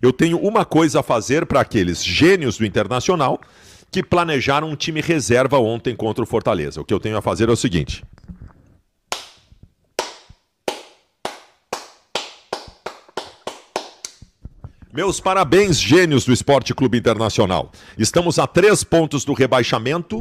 Eu tenho uma coisa a fazer para aqueles gênios do Internacional que planejaram um time reserva ontem contra o Fortaleza. O que eu tenho a fazer é o seguinte: Meus parabéns, gênios do Esporte Clube Internacional. Estamos a três pontos do rebaixamento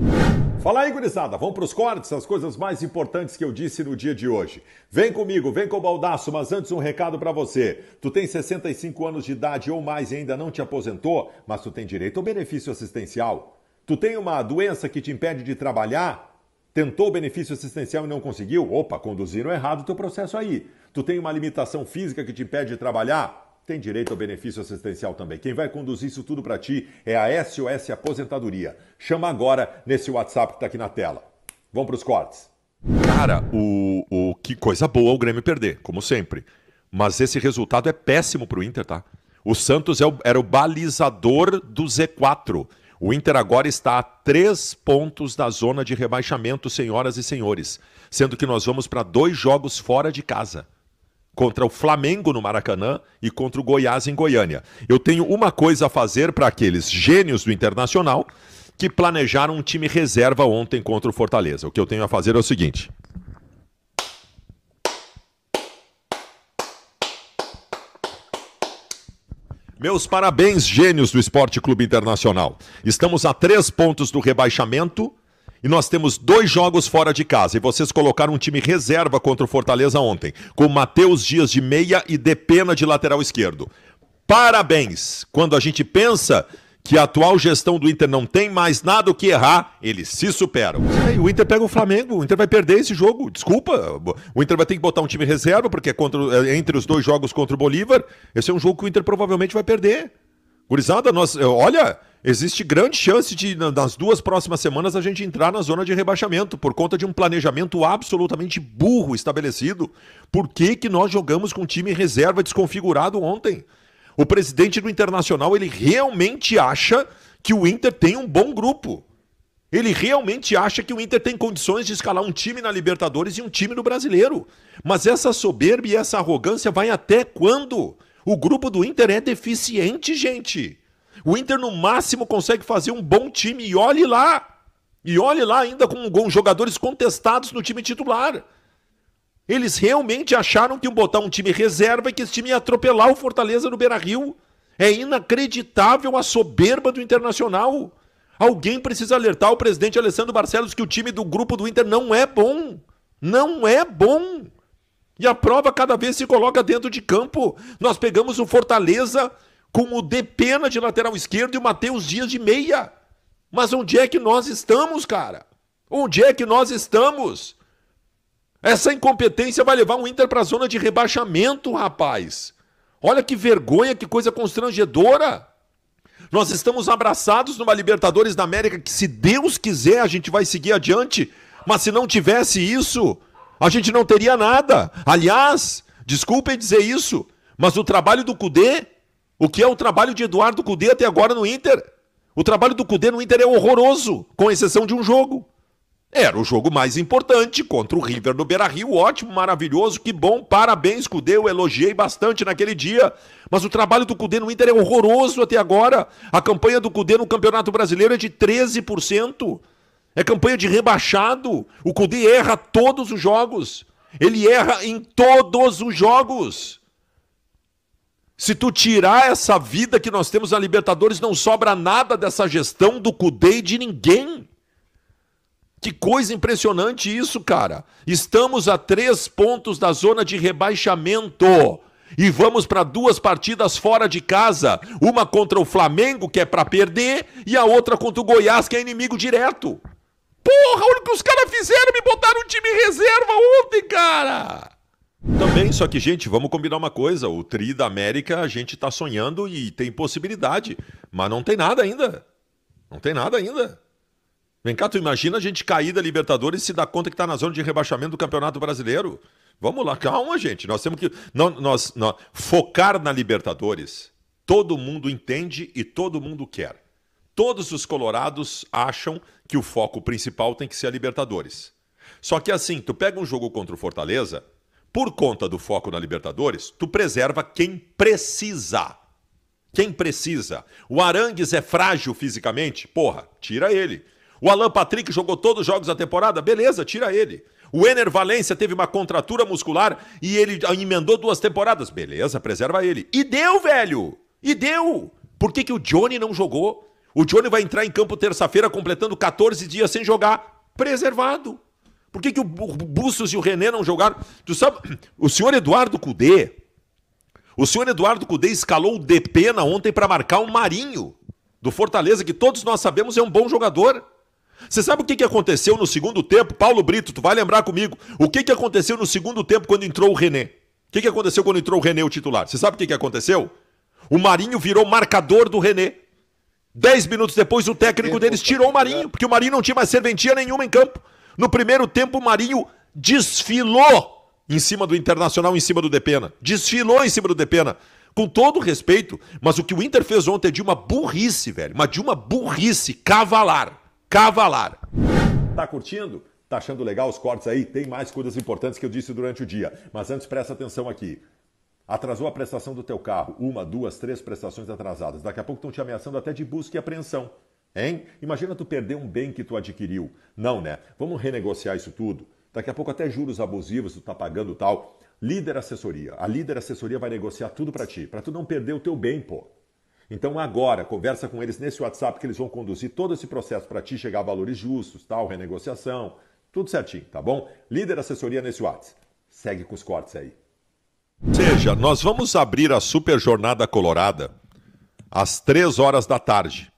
Fala aí, gurizada. Vamos para os cortes, as coisas mais importantes que eu disse no dia de hoje. Vem comigo, vem com o baldaço, mas antes um recado para você. Tu tem 65 anos de idade ou mais e ainda não te aposentou, mas tu tem direito ao benefício assistencial. Tu tem uma doença que te impede de trabalhar, tentou o benefício assistencial e não conseguiu, opa, conduziram errado o teu processo aí. Tu tem uma limitação física que te impede de trabalhar, tem direito ao benefício assistencial também. Quem vai conduzir isso tudo para ti é a SOS Aposentadoria. Chama agora nesse WhatsApp que está aqui na tela. Vamos para os cortes. Cara, o, o que coisa boa o Grêmio perder, como sempre. Mas esse resultado é péssimo para o Inter, tá? O Santos é o, era o balizador do Z4. O Inter agora está a três pontos da zona de rebaixamento, senhoras e senhores, sendo que nós vamos para dois jogos fora de casa contra o Flamengo no Maracanã e contra o Goiás em Goiânia. Eu tenho uma coisa a fazer para aqueles gênios do Internacional que planejaram um time reserva ontem contra o Fortaleza. O que eu tenho a fazer é o seguinte. Meus parabéns, gênios do Esporte Clube Internacional. Estamos a três pontos do rebaixamento e nós temos dois jogos fora de casa. E vocês colocaram um time reserva contra o Fortaleza ontem, com Matheus Dias de meia e Depena de lateral esquerdo. Parabéns! Quando a gente pensa que a atual gestão do Inter não tem mais nada o que errar, eles se superam. o Inter pega o Flamengo, o Inter vai perder esse jogo, desculpa. O Inter vai ter que botar um time reserva, porque é contra, é entre os dois jogos contra o Bolívar, esse é um jogo que o Inter provavelmente vai perder. Gurizada, nós, eh, olha, existe grande chance de, nas duas próximas semanas, a gente entrar na zona de rebaixamento, por conta de um planejamento absolutamente burro estabelecido. Por que, que nós jogamos com um time reserva desconfigurado ontem? O presidente do Internacional, ele realmente acha que o Inter tem um bom grupo. Ele realmente acha que o Inter tem condições de escalar um time na Libertadores e um time no Brasileiro. Mas essa soberba e essa arrogância vai até quando? O grupo do Inter é deficiente, gente. O Inter, no máximo, consegue fazer um bom time. E olhe lá! E olhe lá ainda com, com jogadores contestados no time titular. Eles realmente acharam que iam botar um time reserva e que esse time ia atropelar o Fortaleza no Beira-Rio. É inacreditável a soberba do Internacional. Alguém precisa alertar o presidente Alessandro Barcelos que o time do grupo do Inter não é bom. Não é bom. E a prova cada vez se coloca dentro de campo. Nós pegamos o Fortaleza com o De Pena de lateral esquerdo e o Matheus Dias de meia. Mas onde é que nós estamos, cara? Onde é que nós estamos? Essa incompetência vai levar o Inter para a zona de rebaixamento, rapaz. Olha que vergonha, que coisa constrangedora. Nós estamos abraçados numa Libertadores da América que, se Deus quiser, a gente vai seguir adiante. Mas se não tivesse isso, a gente não teria nada. Aliás, desculpem dizer isso, mas o trabalho do Cudê o que é o trabalho de Eduardo Cudê até agora no Inter? O trabalho do Cudê no Inter é horroroso, com exceção de um jogo. Era o jogo mais importante contra o River no Beira Rio. Ótimo, maravilhoso, que bom, parabéns, Cudê. Eu elogiei bastante naquele dia. Mas o trabalho do Cudê no Inter é horroroso até agora. A campanha do Cudê no Campeonato Brasileiro é de 13%. É campanha de rebaixado. O Cudê erra todos os jogos. Ele erra em todos os jogos. Se tu tirar essa vida que nós temos na Libertadores, não sobra nada dessa gestão do Cudei de ninguém. Que coisa impressionante isso, cara. Estamos a três pontos da zona de rebaixamento. E vamos para duas partidas fora de casa. Uma contra o Flamengo, que é para perder, e a outra contra o Goiás, que é inimigo direto. Porra, olha o que os caras fizeram, me botaram um time reserva ontem, cara! Também, só que, gente, vamos combinar uma coisa: o Tri da América a gente está sonhando e tem possibilidade, mas não tem nada ainda. Não tem nada ainda. Vem cá, tu imagina a gente cair da Libertadores e se dar conta que está na zona de rebaixamento do Campeonato Brasileiro. Vamos lá, calma, gente. Nós temos que não, nós, focar na Libertadores. Todo mundo entende e todo mundo quer. Todos os colorados acham que o foco principal tem que ser a Libertadores. Só que assim, tu pega um jogo contra o Fortaleza, por conta do foco na Libertadores, tu preserva quem precisa. Quem precisa. O Arangues é frágil fisicamente? Porra, tira ele. O Alan Patrick jogou todos os jogos da temporada? Beleza, tira ele. O Ener Valência teve uma contratura muscular e ele emendou duas temporadas. Beleza, preserva ele. E deu, velho! E deu! Por que, que o Johnny não jogou? O Johnny vai entrar em campo terça-feira completando 14 dias sem jogar. Preservado. Por que, que o Bustos e o René não jogaram? Tu sabe, o senhor Eduardo Cudê, o senhor Eduardo Cudê escalou o na ontem para marcar o um Marinho, do Fortaleza, que todos nós sabemos é um bom jogador. Você sabe o que, que aconteceu no segundo tempo? Paulo Brito, tu vai lembrar comigo. O que, que aconteceu no segundo tempo quando entrou o René? O que, que aconteceu quando entrou o René, o titular? Você sabe o que, que aconteceu? O Marinho virou marcador do René. Dez minutos depois, o técnico deles tirou o Marinho, porque o Marinho não tinha mais serventia nenhuma em campo. No primeiro tempo, o Marinho desfilou em cima do Internacional, em cima do Depena. Desfilou em cima do Depena. Com todo respeito, mas o que o Inter fez ontem é de uma burrice, velho. Mas de uma burrice cavalar. Cavalar. Tá curtindo? Tá achando legal os cortes aí? Tem mais coisas importantes que eu disse durante o dia. Mas antes, presta atenção aqui. Atrasou a prestação do teu carro. Uma, duas, três prestações atrasadas. Daqui a pouco estão te ameaçando até de busca e apreensão. Hein? Imagina tu perder um bem que tu adquiriu. Não, né? Vamos renegociar isso tudo. Daqui a pouco até juros abusivos tu tá pagando tal. Líder assessoria. A líder assessoria vai negociar tudo para ti, para tu não perder o teu bem, pô. Então agora, conversa com eles nesse WhatsApp que eles vão conduzir todo esse processo para ti chegar a valores justos, tal, renegociação, tudo certinho, tá bom? Líder assessoria nesse WhatsApp. Segue com os cortes aí. Seja, nós vamos abrir a Super Jornada Colorada às 3 horas da tarde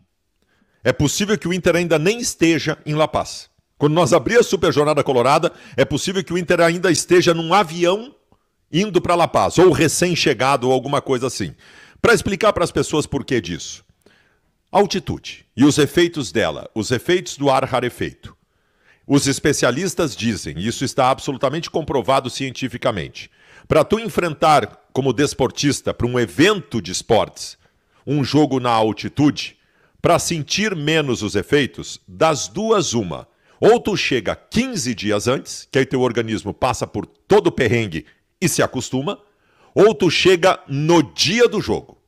é possível que o Inter ainda nem esteja em La Paz. Quando nós abrir a Super Jornada Colorada, é possível que o Inter ainda esteja num avião indo para La Paz, ou recém-chegado, ou alguma coisa assim. Para explicar para as pessoas por que disso. Altitude e os efeitos dela, os efeitos do ar rarefeito. Os especialistas dizem, e isso está absolutamente comprovado cientificamente, para tu enfrentar como desportista para um evento de esportes, um jogo na altitude, para sentir menos os efeitos, das duas, uma. Ou tu chega 15 dias antes, que aí teu organismo passa por todo o perrengue e se acostuma, ou tu chega no dia do jogo.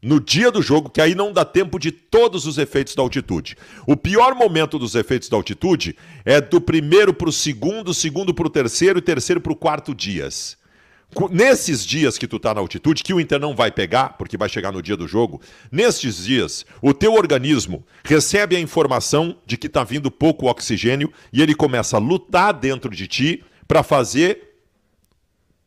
No dia do jogo, que aí não dá tempo de todos os efeitos da altitude. O pior momento dos efeitos da altitude é do primeiro para o segundo, segundo para o terceiro e terceiro para o quarto dias. Nesses dias que tu tá na altitude, que o Inter não vai pegar, porque vai chegar no dia do jogo, nesses dias, o teu organismo recebe a informação de que tá vindo pouco oxigênio e ele começa a lutar dentro de ti para fazer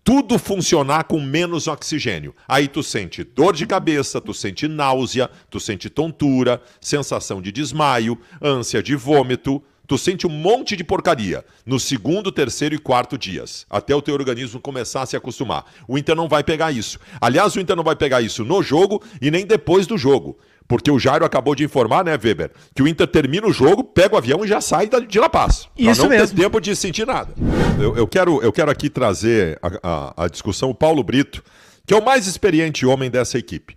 tudo funcionar com menos oxigênio. Aí tu sente dor de cabeça, tu sente náusea, tu sente tontura, sensação de desmaio, ânsia de vômito, tu sente um monte de porcaria no segundo, terceiro e quarto dias, até o teu organismo começar a se acostumar. O Inter não vai pegar isso. Aliás, o Inter não vai pegar isso no jogo e nem depois do jogo. Porque o Jairo acabou de informar, né, Weber, que o Inter termina o jogo, pega o avião e já sai de La Paz. Isso não mesmo. ter tempo de sentir nada. Eu, eu quero, eu quero aqui trazer a, a, a, discussão o Paulo Brito, que é o mais experiente homem dessa equipe.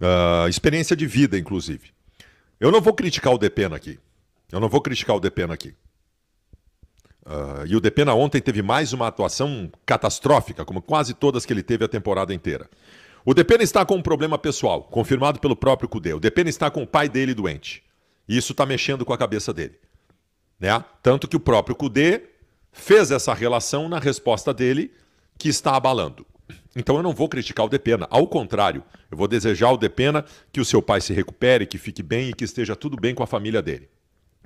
Uh, experiência de vida, inclusive. Eu não vou criticar o Depena aqui. Eu não vou criticar o Depena aqui. Uh, e o Depena ontem teve mais uma atuação catastrófica, como quase todas que ele teve a temporada inteira. O Depena está com um problema pessoal, confirmado pelo próprio Cudê. O Depena está com o pai dele doente. E isso está mexendo com a cabeça dele. Né? Tanto que o próprio Cudê fez essa relação na resposta dele, que está abalando. Então eu não vou criticar o Depena, ao contrário, eu vou desejar ao Depena que o seu pai se recupere, que fique bem e que esteja tudo bem com a família dele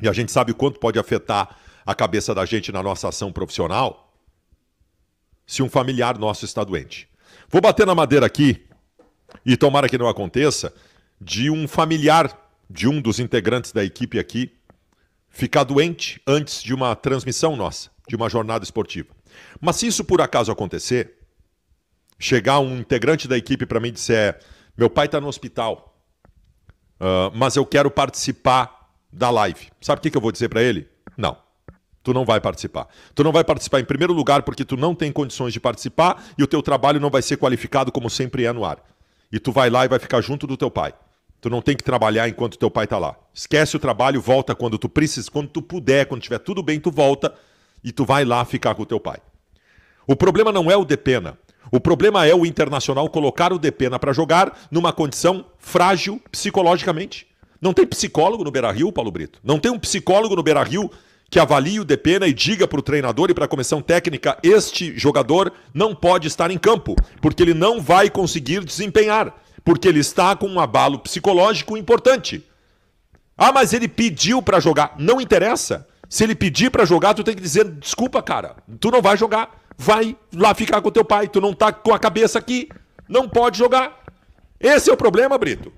e a gente sabe o quanto pode afetar a cabeça da gente na nossa ação profissional, se um familiar nosso está doente. Vou bater na madeira aqui, e tomara que não aconteça, de um familiar de um dos integrantes da equipe aqui ficar doente antes de uma transmissão nossa, de uma jornada esportiva. Mas se isso por acaso acontecer, chegar um integrante da equipe para mim e disser: é, meu pai está no hospital, uh, mas eu quero participar da live. Sabe o que, que eu vou dizer para ele? Não. Tu não vai participar. Tu não vai participar em primeiro lugar porque tu não tem condições de participar e o teu trabalho não vai ser qualificado como sempre é no ar. E tu vai lá e vai ficar junto do teu pai. Tu não tem que trabalhar enquanto teu pai tá lá. Esquece o trabalho, volta quando tu precisa, quando tu puder, quando tiver tudo bem, tu volta e tu vai lá ficar com o teu pai. O problema não é o Depena. O problema é o Internacional colocar o Depena para jogar numa condição frágil psicologicamente. Não tem psicólogo no Beira-Rio, Paulo Brito? Não tem um psicólogo no Beira-Rio que avalie o Depena e diga para o treinador e para a comissão técnica este jogador não pode estar em campo, porque ele não vai conseguir desempenhar, porque ele está com um abalo psicológico importante. Ah, mas ele pediu para jogar. Não interessa. Se ele pedir para jogar, tu tem que dizer desculpa, cara. Tu não vai jogar. Vai lá ficar com teu pai. Tu não tá com a cabeça aqui. Não pode jogar. Esse é o problema, Brito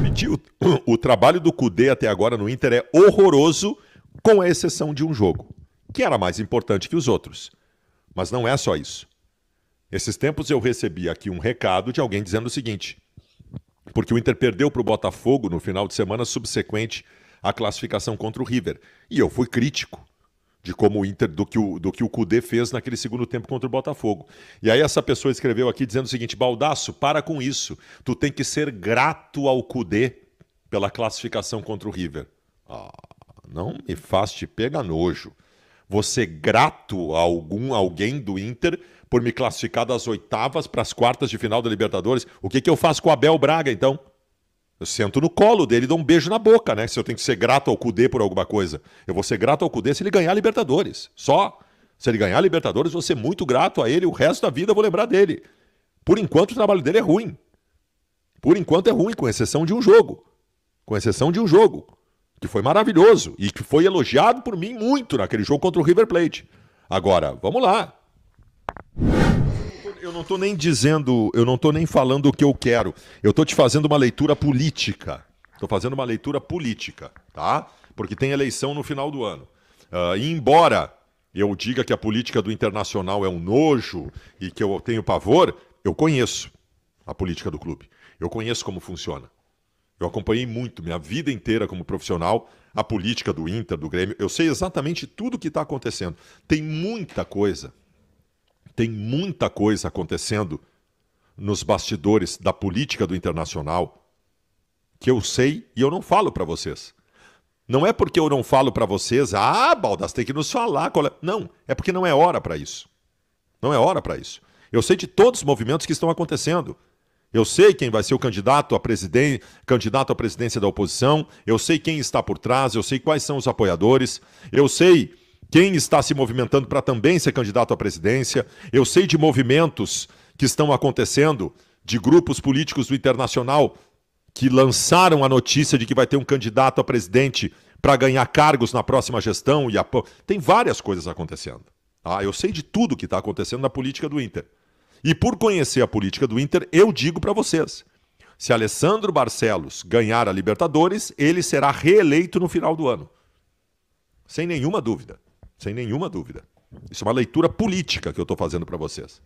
repetir, o, o trabalho do Cudê até agora no Inter é horroroso, com a exceção de um jogo, que era mais importante que os outros. Mas não é só isso. Esses tempos eu recebi aqui um recado de alguém dizendo o seguinte: porque o Inter perdeu para o Botafogo no final de semana subsequente à classificação contra o River. E eu fui crítico de como o Inter, do que o, do que o Cudê fez naquele segundo tempo contra o Botafogo. E aí essa pessoa escreveu aqui dizendo o seguinte: Baldaço, para com isso. Tu tem que ser grato ao Cudê pela classificação contra o River. Ah, não me faz te pegar nojo. Você grato a algum alguém do Inter por me classificar das oitavas para as quartas de final da Libertadores? O que, que eu faço com o Abel Braga, então? Eu sento no colo dele e dou um beijo na boca, né? Se eu tenho que ser grato ao Cudê por alguma coisa. Eu vou ser grato ao Cudê se ele ganhar a Libertadores. Só. Se ele ganhar a Libertadores, vou ser muito grato a ele. O resto da vida eu vou lembrar dele. Por enquanto, o trabalho dele é ruim. Por enquanto é ruim, com exceção de um jogo. Com exceção de um jogo. Que foi maravilhoso e que foi elogiado por mim muito naquele jogo contra o River Plate. Agora, vamos lá eu não estou nem dizendo, eu não estou nem falando o que eu quero. Eu estou te fazendo uma leitura política. Estou fazendo uma leitura política, tá? Porque tem eleição no final do ano. Uh, e embora eu diga que a política do internacional é um nojo e que eu tenho pavor, eu conheço a política do clube. Eu conheço como funciona. Eu acompanhei muito, minha vida inteira como profissional, a política do Inter, do Grêmio. Eu sei exatamente tudo o que está acontecendo. Tem muita coisa tem muita coisa acontecendo nos bastidores da política do internacional que eu sei e eu não falo para vocês. Não é porque eu não falo para vocês, ah, Baldas, tem que nos falar. É... Não, é porque não é hora para isso. Não é hora para isso. Eu sei de todos os movimentos que estão acontecendo. Eu sei quem vai ser o candidato à presidente, candidato à presidência da oposição, eu sei quem está por trás, eu sei quais são os apoiadores, eu sei quem está se movimentando para também ser candidato à presidência. Eu sei de movimentos que estão acontecendo, de grupos políticos do internacional que lançaram a notícia de que vai ter um candidato a presidente para ganhar cargos na próxima gestão. e a... Tem várias coisas acontecendo. Ah, eu sei de tudo que está acontecendo na política do Inter. E por conhecer a política do Inter, eu digo para vocês: se Alessandro Barcelos ganhar a Libertadores, ele será reeleito no final do ano. Sem nenhuma dúvida sem nenhuma dúvida. Isso é uma leitura política que eu estou fazendo para vocês.